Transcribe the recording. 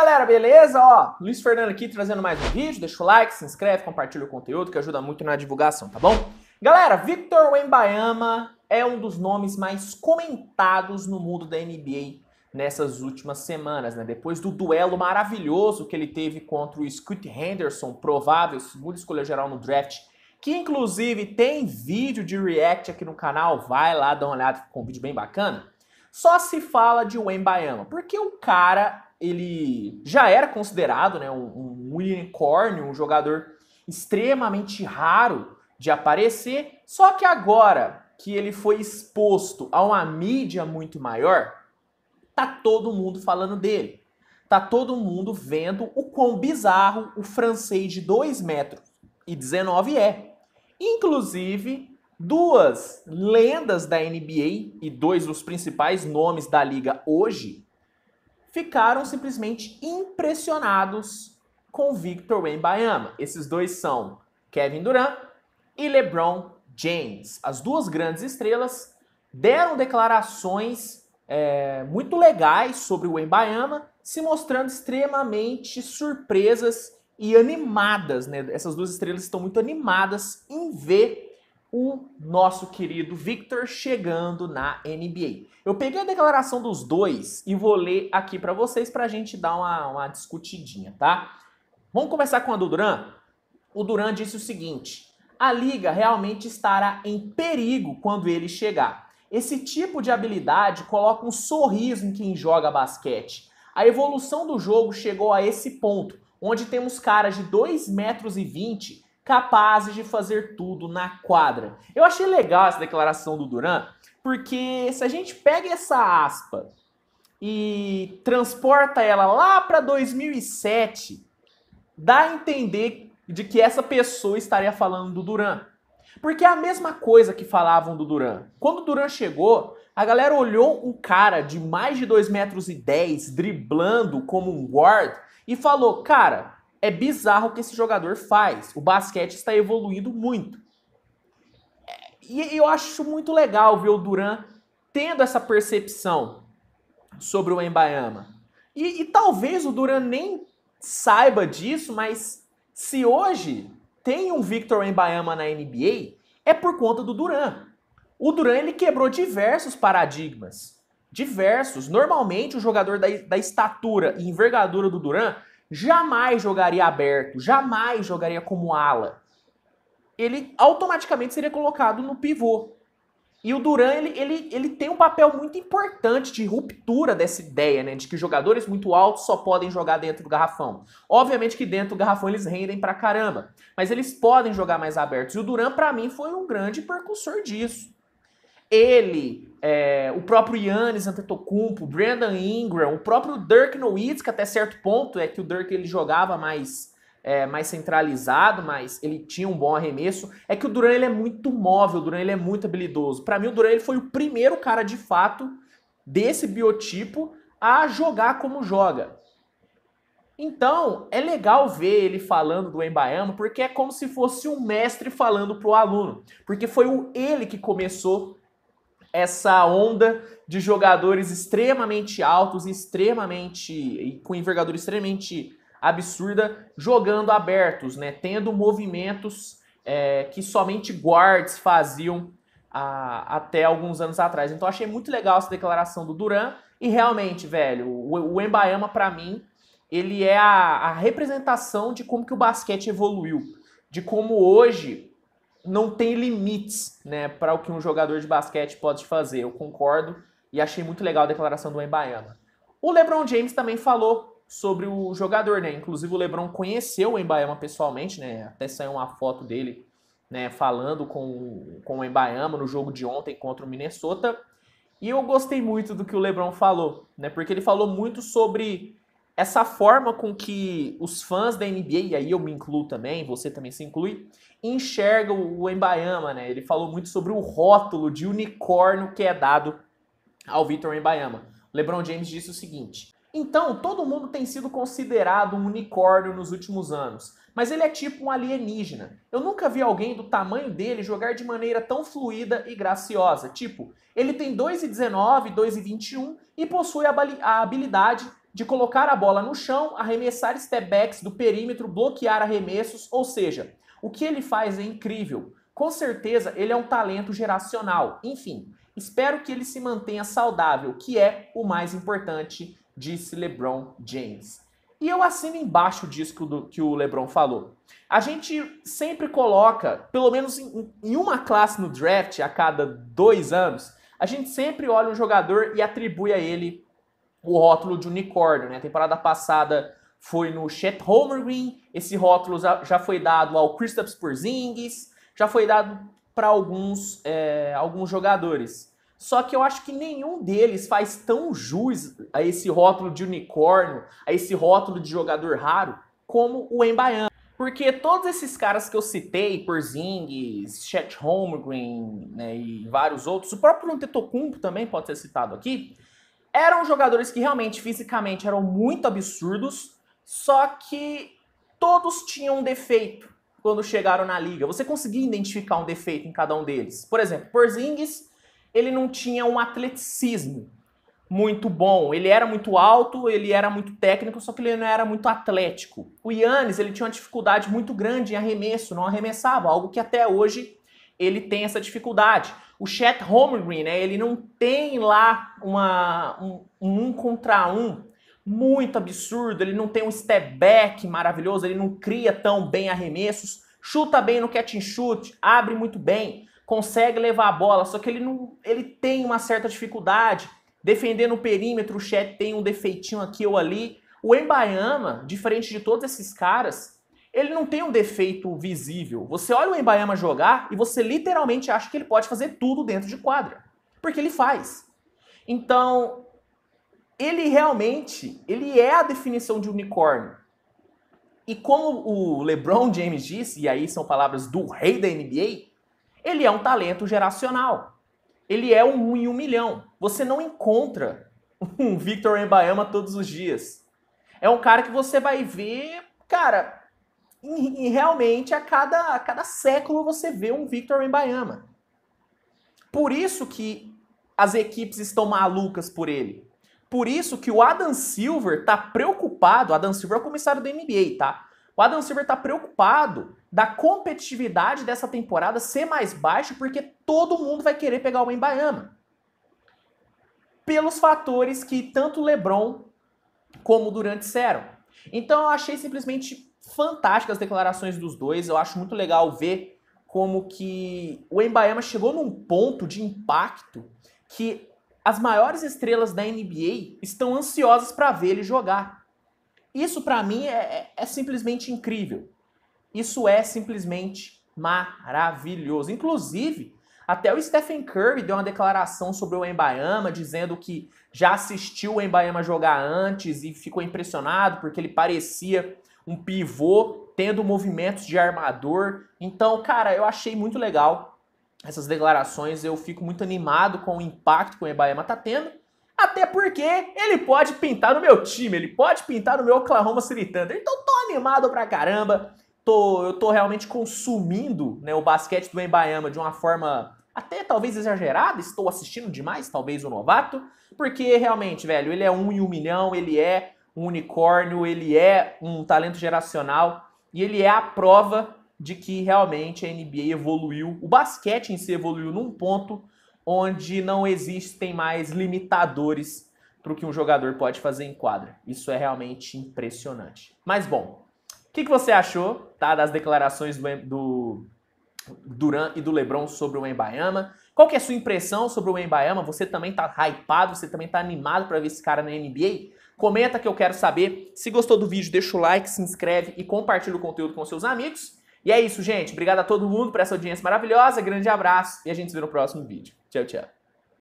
galera, beleza? Ó, Luiz Fernando aqui trazendo mais um vídeo. Deixa o like, se inscreve, compartilha o conteúdo que ajuda muito na divulgação, tá bom? Galera, Victor Wembanyama é um dos nomes mais comentados no mundo da NBA nessas últimas semanas, né? Depois do duelo maravilhoso que ele teve contra o Scott Henderson, provável segundo escolha geral no draft, que inclusive tem vídeo de react aqui no canal, vai lá dar uma olhada, ficou um vídeo bem bacana só se fala de Wembanyama, porque o cara, ele já era considerado né, um, um unicórnio, um jogador extremamente raro de aparecer, só que agora que ele foi exposto a uma mídia muito maior, tá todo mundo falando dele. Tá todo mundo vendo o quão bizarro o francês de 2 metros e 19 é. Inclusive, Duas lendas da NBA e dois dos principais nomes da liga hoje ficaram simplesmente impressionados com Victor Wembanyama. Esses dois são Kevin Durant e LeBron James. As duas grandes estrelas deram declarações é, muito legais sobre o Wembanyama, se mostrando extremamente surpresas e animadas. Né? Essas duas estrelas estão muito animadas em ver o nosso querido Victor chegando na NBA. Eu peguei a declaração dos dois e vou ler aqui para vocês para a gente dar uma, uma discutidinha, tá? Vamos começar com a do Duran? O Duran disse o seguinte: a liga realmente estará em perigo quando ele chegar. Esse tipo de habilidade coloca um sorriso em quem joga basquete. A evolução do jogo chegou a esse ponto, onde temos caras de 2,20 metros e capazes de fazer tudo na quadra. Eu achei legal essa declaração do Duran, porque se a gente pega essa aspa e transporta ela lá para 2007, dá a entender de que essa pessoa estaria falando do Duran. Porque é a mesma coisa que falavam do Duran. Quando o Duran chegou, a galera olhou o cara de mais de 2,10 metros, driblando como um guard, e falou: Cara, é bizarro o que esse jogador faz. O basquete está evoluindo muito. E eu acho muito legal ver o Duran tendo essa percepção sobre o Embayama. E, e talvez o Duran nem saiba disso, mas se hoje tem um Victor Embayama na NBA, é por conta do Duran. O Duran ele quebrou diversos paradigmas. Diversos. Normalmente, o jogador da, da estatura e envergadura do Duran jamais jogaria aberto, jamais jogaria como ala. Ele automaticamente seria colocado no pivô. E o Duran, ele, ele, ele tem um papel muito importante de ruptura dessa ideia, né? De que jogadores muito altos só podem jogar dentro do garrafão. Obviamente que dentro do garrafão eles rendem pra caramba, mas eles podem jogar mais abertos. E o Duran, para mim, foi um grande percussor disso. Ele, é, o próprio Yannis Antetokounmpo, Brandon Ingram, o próprio Dirk Nowitzki até certo ponto, é que o Dirk ele jogava mais é, mais centralizado, mas ele tinha um bom arremesso, é que o Durant ele é muito móvel, o Durant ele é muito habilidoso. Para mim o Durant ele foi o primeiro cara de fato desse biotipo a jogar como joga. Então, é legal ver ele falando do Embaema, porque é como se fosse um mestre falando pro aluno, porque foi ele que começou essa onda de jogadores extremamente altos, extremamente com envergadura extremamente absurda, jogando abertos, né? Tendo movimentos é, que somente guards faziam a, ah, até alguns anos atrás. Então achei muito legal essa declaração do Duran e realmente, velho, o, o Embaema para mim ele é a, a representação de como que o basquete evoluiu, de como hoje não tem limites né, para o que um jogador de basquete pode fazer. Eu concordo e achei muito legal a declaração do Embaiama. O LeBron James também falou sobre o jogador, né? Inclusive o LeBron conheceu o Embaiama pessoalmente, né? Até saiu uma foto dele, né, falando com, com o Embaiama no jogo de ontem contra o Minnesota. E eu gostei muito do que o LeBron falou, né? Porque ele falou muito sobre essa forma com que os fãs da NBA, e aí eu me incluo também, você também se inclui, enxerga o Embaiama, né? Ele falou muito sobre o rótulo de unicórnio que é dado ao Victor Embaiama. LeBron James disse o seguinte: "Então, todo mundo tem sido considerado um unicórnio nos últimos anos, mas ele é tipo um alienígena. Eu nunca vi alguém do tamanho dele jogar de maneira tão fluida e graciosa. Tipo, ele tem 2,19, 2,21 e possui a habilidade de colocar a bola no chão, arremessar stepbacks do perímetro, bloquear arremessos, ou seja, o que ele faz é incrível. Com certeza ele é um talento geracional. Enfim, espero que ele se mantenha saudável, que é o mais importante, disse LeBron James. E eu assino embaixo disso que o, que o LeBron falou. A gente sempre coloca, pelo menos em uma classe no draft a cada dois anos, a gente sempre olha um jogador e atribui a ele o rótulo de unicórnio. Né? A temporada passada foi no Chet Holmgren, esse rótulo já foi dado ao Kristaps Porzingis, já foi dado para alguns, é, alguns jogadores. Só que eu acho que nenhum deles faz tão jus a esse rótulo de unicórnio, a esse rótulo de jogador raro, como o Embaiano. Porque todos esses caras que eu citei, Porzingis, Chet Holmgren né, e vários outros, o próprio Antetokounmpo também pode ser citado aqui, eram jogadores que realmente fisicamente eram muito absurdos, só que todos tinham um defeito quando chegaram na liga. Você conseguia identificar um defeito em cada um deles. Por exemplo, Porzingis, ele não tinha um atleticismo muito bom. Ele era muito alto, ele era muito técnico, só que ele não era muito atlético. O Yannis, ele tinha uma dificuldade muito grande em arremesso, não arremessava, algo que até hoje ele tem essa dificuldade. O Chet Holmgren, né, ele não tem lá uma, um, um contra um muito absurdo, ele não tem um step back maravilhoso, ele não cria tão bem arremessos, chuta bem no catch and shoot, abre muito bem, consegue levar a bola, só que ele não, ele tem uma certa dificuldade defendendo o perímetro, o Chet tem um defeitinho aqui ou ali. O Embayama, diferente de todos esses caras, ele não tem um defeito visível. Você olha o Embaema jogar e você literalmente acha que ele pode fazer tudo dentro de quadra, porque ele faz. Então, ele realmente, ele é a definição de unicórnio. E como o LeBron James disse, e aí são palavras do rei da NBA, ele é um talento geracional. Ele é um, em um milhão. Você não encontra um Victor Embaema todos os dias. É um cara que você vai ver, cara, e, e, realmente, a cada, a cada século você vê um Victor Wembanyama. Por isso que as equipes estão malucas por ele. Por isso que o Adam Silver tá preocupado, Adam Silver é o comissário da NBA, tá? O Adam Silver tá preocupado da competitividade dessa temporada ser mais baixa porque todo mundo vai querer pegar o Wembanyama. Pelos fatores que tanto LeBron como Durant disseram. Então eu achei simplesmente fantásticas declarações dos dois. Eu acho muito legal ver como que o Embaema chegou num ponto de impacto que as maiores estrelas da NBA estão ansiosas para ver ele jogar. Isso para mim é, é, é, simplesmente incrível. Isso é simplesmente maravilhoso. Inclusive, até o Stephen Curry deu uma declaração sobre o Embaema, dizendo que já assistiu o Embaema jogar antes e ficou impressionado porque ele parecia um pivô tendo movimentos de armador. Então, cara, eu achei muito legal essas declarações. Eu fico muito animado com o impacto que o Ebaema tá tendo. Até porque ele pode pintar no meu time, ele pode pintar no meu Oklahoma City Thunder. Então tô animado pra caramba. Tô, eu tô realmente consumindo né, o basquete do Embaiama de uma forma até talvez exagerada. Estou assistindo demais, talvez o novato. Porque realmente, velho, ele é um em um milhão, ele é o unicórnio ele é um talento geracional e ele é a prova de que realmente a NBA evoluiu, o basquete em si evoluiu num ponto onde não existem mais limitadores para o que um jogador pode fazer em quadra. Isso é realmente impressionante. Mas bom, o que, que, você achou tá, das declarações do, do Duran e do LeBron sobre o Embayama? Qual que é a sua impressão sobre o Embayama? Você também tá hypado, você também tá animado para ver esse cara na NBA? Comenta que eu quero saber. Se gostou do vídeo, deixa o like, se inscreve e compartilha o conteúdo com seus amigos. E é isso, gente. Obrigado a todo mundo por essa audiência maravilhosa. Grande abraço e a gente se vê no próximo vídeo. Tchau, tchau.